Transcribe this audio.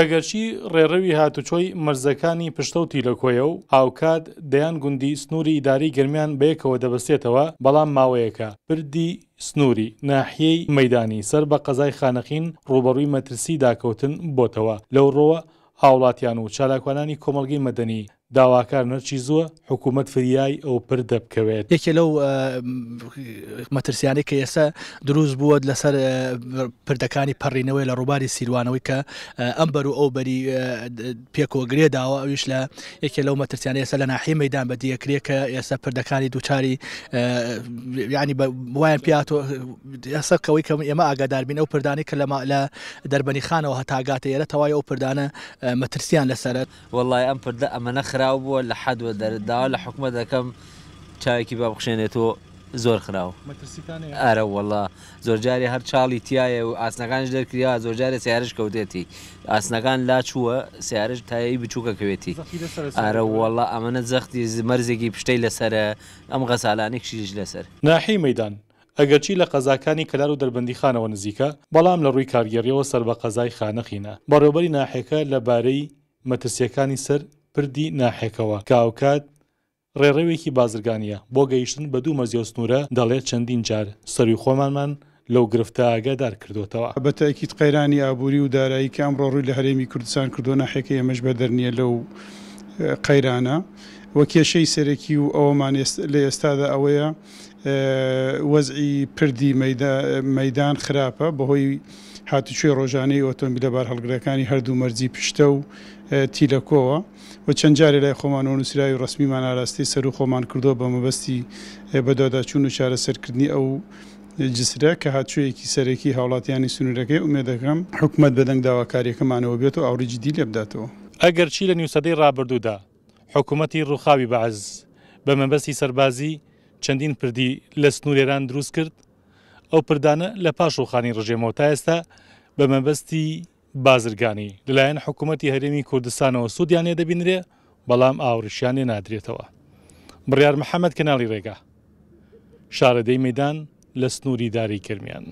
ئەگەرچی ڕێڕەوی هاتوچۆی مەرزەکانی پشتەوتی لە کۆیە و ئاوکات دەیان گوندی سنووری ئیداری گرمیان بەیەکەوە دەبستێتەوە بەڵام ماوەیەەکە پردی سنووری ناحیەی مەدانی سەر بە قەزای خانەقین ڕوبەڕووی مەترسی داکەوتن بۆتەوە لەو ڕۆوە هاوڵاتیان و چالاکوانانی کۆمەلگی مەدەنی داواکار نەرچی زووە حکوومەت فریای ئەو پر دەبکەوێت یەکێ لەو مەترسیانی کە ئێستا دروست بووە لەسەر پردەکانی پەڕینەوەی لە ڕووباری سیروانەوەی کە ئەم بەر و ئەو بەری پێکۆگرێ داوە ئەویش لە یەکێ لەو مەترسیانی ئێستا لە ناحی مەدان بەدیەکرێ کە ئێستا پردەکانی دووچاری ینی وایان پیاتۆ ئێستا کەەوەی کە ئێمە ئاگاداربین ئەو پردانی کە لە دەربنی خانەوە هەتاگاتە ئێرە تەواوی ئەو پردانە مەترسیان لەسەرت وڵای ئەم پردە ئەمە نەخ خراو بووە لە حەدوە دەردا لە حکومە دەکەم چاوێکی با بخشێنێتەوە زۆر خراوە ئارە وڵا زۆرجاری هەر چاڵی تایە و ئاسنەکانش دەرکریا زۆرجارە سیارش کەوتێتی ئاسنەکان لا چووە سیارش تایی بچووکەکەوێتی ئارە وڵا ئەمەە زەختی مەرزێکی پشتەی لەسرە ئەم غەسالانی کشیش لەسەر ناحی مەدان. ئەگەرچی لە قەزاکانی کەلار و دەربندی خانەوە نزیکە بەڵام لە ڕووی کارگەریەوە سەر بە قەزای خانەخینە بەڕێوبەری ناحێکە لەبارەی مەترسیەکانی سەر پردی ناحێکەوە کاوکات ڕێڕەوێکی بازرگانیە بۆ گەیشتن بە دوو مەزیۆ سنوورە دەڵێت چەندین جار سەروی خۆمانمان لەو گرفتاگە دارکردوتەوە بەتەکییت قەیرانی ئابووری و دارایی کام ڕۆڕووی لە هەرێمی کوردستان کردو ناحێکی ئەمەش بە دەرنیە لەو قەیرانە وە کێشەی سەرەکی و ئەوەمان لە ئێستادا ئەوەیە وەزعی پردی مەدان خراپە بەهۆی هاتوچێ ڕۆژانەی ئۆتۆمبیلە بار هەڵگرەکانی هەردوو مەرجی پشتە و تیلەکۆوە و چەند جارێ لای خۆمانەوە نووسراوی ڕسمیمان ئاراستی سەر و خۆمان کردو بە مەبەستی بەداداچوون و چارەسەرکردنی ئەو جسرە کە هاچوویەکی سەرەکی هاوڵاتیانی سنوورەکەی ئومێ دەکەم حکومت بەدەنگ داواکاریەکەمانەوە بێت و ئاوریجی دی لێ بداتەوە ئەگەر چی لە نیوسەدەی ڕابردوودا حکوومەتتی ڕوخاوی بەعز بە مەبەستی سەربازی چەندین پردی لە سنوورێران دروست کرد ئەو پردانە لە پاش و خانی ڕژێمەوە تا ئێستا بە مەبەستی بازرگانی لەلایەن حکوومەتتی هەرێمی کوردستانەوە سوودیانێ دەبینرێ بەڵام ئاوریشیانێ نادرێتەوە بڕیار محەممەد کەناڵی ڕێگا شارەدەی میدان لە سنووری داری کرمیان